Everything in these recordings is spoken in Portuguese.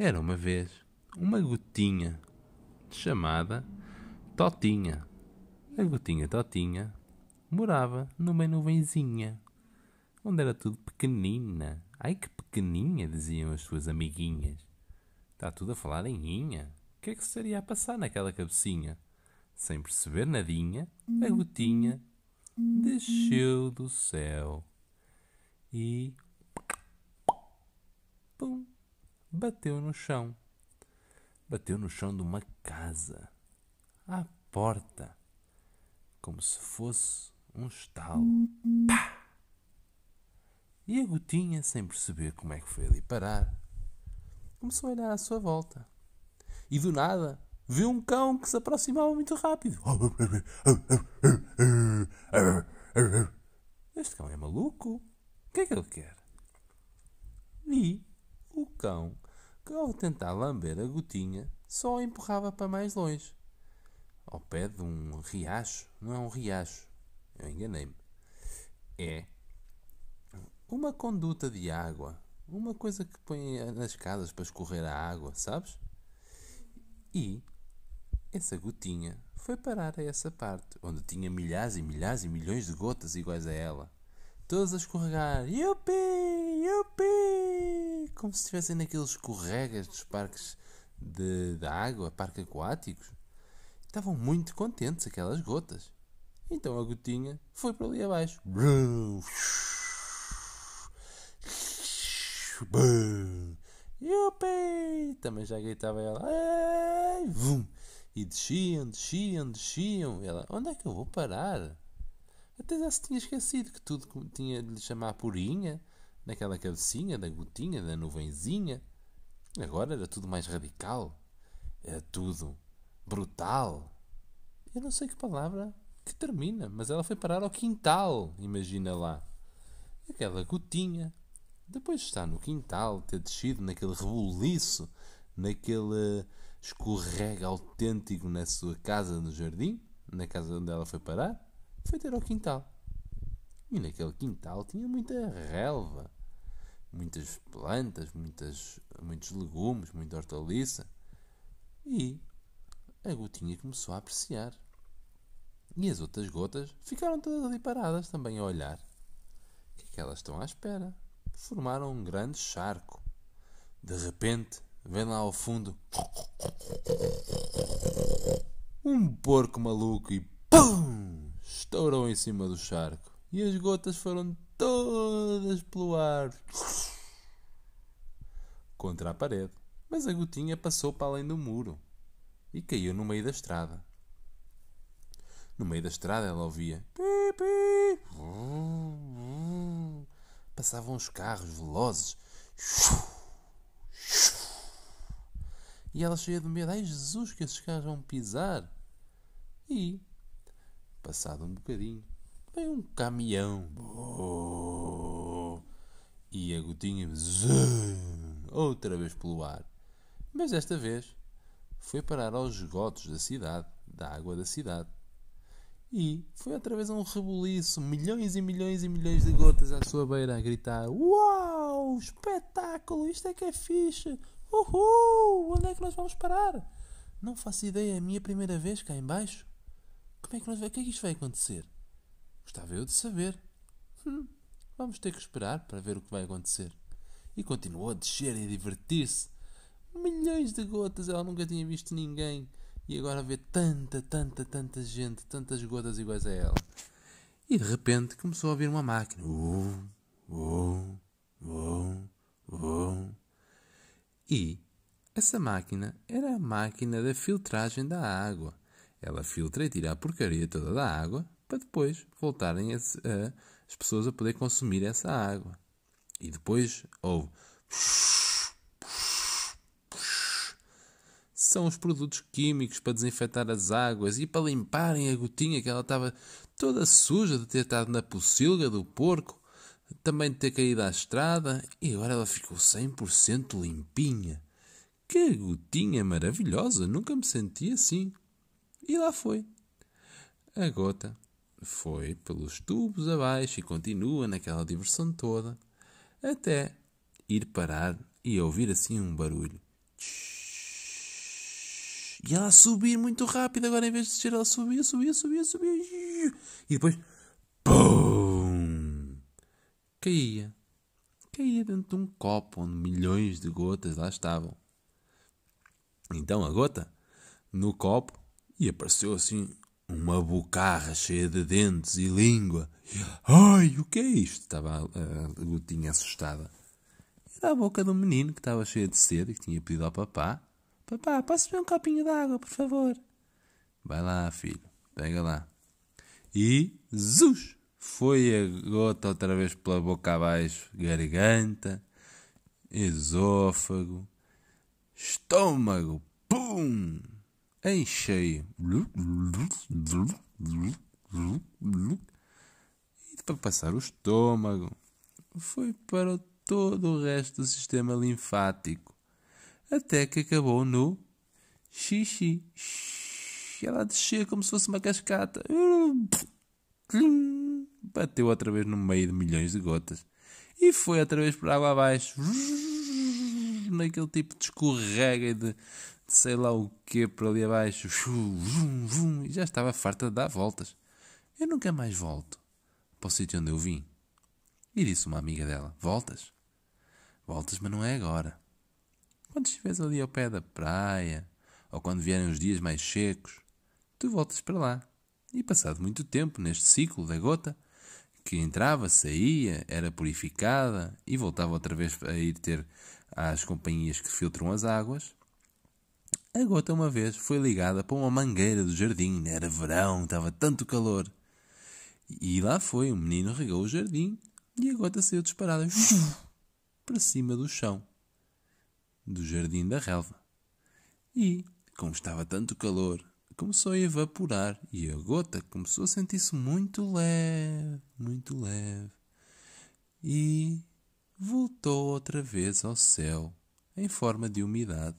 Era uma vez uma gotinha chamada Totinha. A gotinha Totinha morava numa nuvenzinha, onde era tudo pequenina. Ai que pequeninha, diziam as suas amiguinhas. Está tudo a falar em inha. O que é que se estaria a passar naquela cabecinha? Sem perceber nadinha, a gotinha desceu do céu e bateu no chão. Bateu no chão de uma casa, à porta, como se fosse um estalo. Pá! E a gotinha, sem perceber como é que foi ali parar, começou a olhar à sua volta. E do nada, viu um cão que se aproximava muito rápido. Este cão é maluco. O que é que ele quer? E o cão que ao tentar lamber a gotinha só a empurrava para mais longe, ao pé de um riacho. Não é um riacho, eu enganei-me. É uma conduta de água, uma coisa que põe nas casas para escorrer a água, sabes? E essa gotinha foi parar a essa parte, onde tinha milhares e milhares e milhões de gotas iguais a ela, todas a escorregar. Yupi! Yupi! como se estivessem naqueles corregas dos parques de, de água, parques aquáticos. Estavam muito contentes aquelas gotas. Então a gotinha foi para ali abaixo. Yupi! Também já gritava ela. E desciam, desciam, desciam. Ela, onde é que eu vou parar? Até já se tinha esquecido que tudo tinha de lhe chamar purinha naquela cabecinha, da gotinha, da nuvenzinha. Agora era tudo mais radical. Era tudo brutal. Eu não sei que palavra que termina, mas ela foi parar ao quintal, imagina lá. Aquela gotinha. Depois de estar no quintal, ter descido naquele rebuliço, naquele escorrega autêntico na sua casa no jardim, na casa onde ela foi parar, foi ter ao quintal. E naquele quintal tinha muita relva muitas plantas, muitas, muitos legumes, muita hortaliça. E a gotinha começou a apreciar. E as outras gotas ficaram todas ali paradas também a olhar. O que é que elas estão à espera? Formaram um grande charco. De repente, vem lá ao fundo um porco maluco e PUM! Estourou em cima do charco. E as gotas foram todas pelo ar contra a parede, mas a gotinha passou para além do muro e caiu no meio da estrada. No meio da estrada ela ouvia pi, Passavam os carros velozes. E ela cheia de medo. Ai Jesus, que esses carros vão pisar. E, passado um bocadinho, um caminhão. e a gotinha zoom, outra vez pelo ar. Mas desta vez foi parar aos esgotos da cidade, da água da cidade. E foi outra vez um rebuliço, milhões e milhões e milhões de gotas à sua beira a gritar: Uau! Espetáculo! Isto é que é fixe! Uhul! Onde é que nós vamos parar? Não faço ideia, é a minha primeira vez cá embaixo. Como é que nós. O que é que isto vai acontecer? Gostava eu de saber. Hum, vamos ter que esperar para ver o que vai acontecer. E continuou a descer e a divertir-se. Milhões de gotas, ela nunca tinha visto ninguém. E agora vê tanta, tanta, tanta gente, tantas gotas iguais a ela. E de repente começou a ouvir uma máquina. Uh, uh, uh, uh. E essa máquina era a máquina da filtragem da água. Ela filtra e tira a porcaria toda da água para depois voltarem a, a, as pessoas a poder consumir essa água. E depois houve. São os produtos químicos para desinfetar as águas e para limparem a gotinha que ela estava toda suja de ter estado na pocilga do porco, também de ter caído à estrada e agora ela ficou 100% limpinha. Que gotinha maravilhosa! Nunca me senti assim. E lá foi. A gota foi pelos tubos abaixo e continua naquela diversão toda, até ir parar e ouvir assim um barulho. E ela subir muito rápido, agora em vez de descer, ela subia, subia, subia, subia. E depois. Pum! Caía. Caía dentro de um copo onde milhões de gotas lá estavam. Então a gota no copo e apareceu assim uma bocarra cheia de dentes e língua. Ai, o que é isto? Estava a eh, gotinha assustada. Era a boca de um menino que estava cheia de sede e que tinha pedido ao papá: Papá, posso beber um copinho de água, por favor? Vai lá, filho, pega lá. E, zus! Foi a gota outra vez pela boca abaixo, garganta, esôfago, estômago, pum! em cheio. E para passar o estômago, foi para todo o resto do sistema linfático, até que acabou no xixi. Ela descia como se fosse uma cascata. Bateu outra vez no meio de milhões de gotas e foi outra vez por água abaixo naquele tipo de escorrega e de, sei lá o que por ali abaixo, e já estava farta de dar voltas. Eu nunca mais volto para o sítio onde eu vim. E disse uma amiga dela: Voltas? Voltas, mas não é agora. Quando estiveres ali ao pé da praia, ou quando vierem os dias mais secos, tu voltas para lá. E passado muito tempo neste ciclo da gota, que entrava, saía, era purificada e voltava outra vez a ir ter às companhias que filtram as águas, a gota uma vez foi ligada para uma mangueira do jardim. Né? Era verão, estava tanto calor. E lá foi, o um menino regou o jardim e a gota saiu disparada para cima do chão do jardim da relva. E, como estava tanto calor, começou a evaporar e a gota começou a sentir-se muito leve, muito leve. E voltou outra vez ao céu em forma de umidade.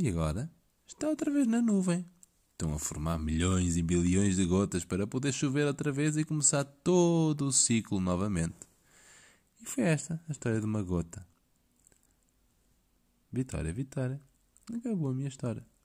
E agora está outra vez na nuvem. Estão a formar milhões e bilhões de gotas para poder chover outra vez e começar todo o ciclo novamente. E foi esta a história de uma gota. Vitória, vitória. Acabou a minha história.